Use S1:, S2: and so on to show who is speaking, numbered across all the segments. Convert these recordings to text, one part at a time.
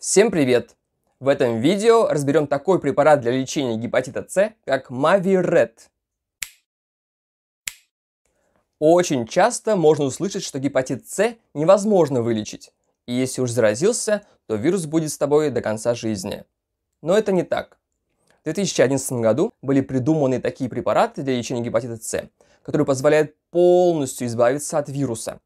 S1: Всем привет! В этом видео разберем такой препарат для лечения гепатита С, как Мавирет. Очень часто можно услышать, что гепатит С невозможно вылечить. И если уж заразился, то вирус будет с тобой до конца жизни. Но это не так. В 2011 году были придуманы такие препараты для лечения гепатита С, которые позволяют полностью избавиться от вируса.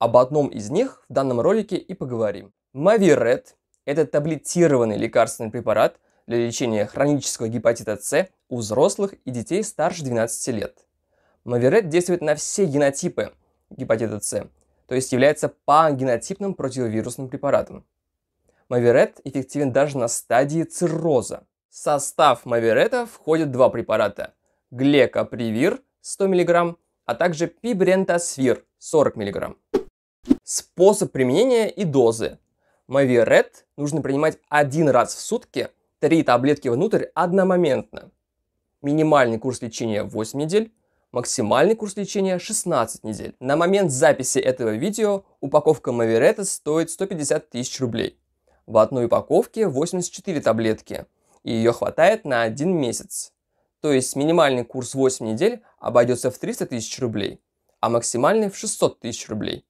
S1: Об одном из них в данном ролике и поговорим. Мавирет это таблетированный лекарственный препарат для лечения хронического гепатита С у взрослых и детей старше 12 лет. Маверет действует на все генотипы гепатита С, то есть является пангенотипным противовирусным препаратом. Маверет эффективен даже на стадии цирроза. В состав Маверета входят два препарата – глекопривир 100 мг, а также Пибрентосвир 40 мг. Способ применения и дозы. Мавирет нужно принимать один раз в сутки, три таблетки внутрь одномоментно. Минимальный курс лечения 8 недель, максимальный курс лечения 16 недель. На момент записи этого видео упаковка Мавирета стоит 150 тысяч рублей. В одной упаковке 84 таблетки, и ее хватает на один месяц. То есть минимальный курс 8 недель обойдется в 300 тысяч рублей, а максимальный в 600 тысяч рублей.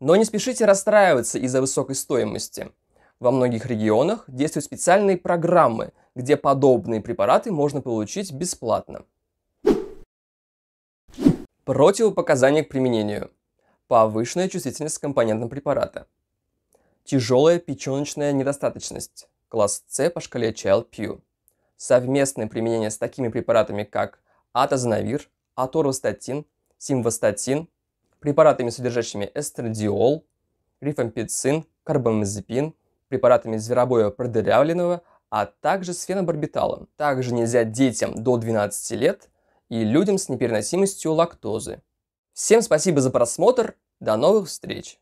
S1: Но не спешите расстраиваться из-за высокой стоимости. Во многих регионах действуют специальные программы, где подобные препараты можно получить бесплатно. Противопоказания к применению. Повышенная чувствительность к компонентам препарата. Тяжелая печеночная недостаточность. Класс С по шкале child Совместное применение с такими препаратами, как атозанавир, аторвастатин, симвастатин препаратами, содержащими эстрадиол, рифампицин, карбамазепин, препаратами зверобоя продырявленного, а также с фенобарбиталом. Также нельзя детям до 12 лет и людям с непереносимостью лактозы. Всем спасибо за просмотр, до новых встреч!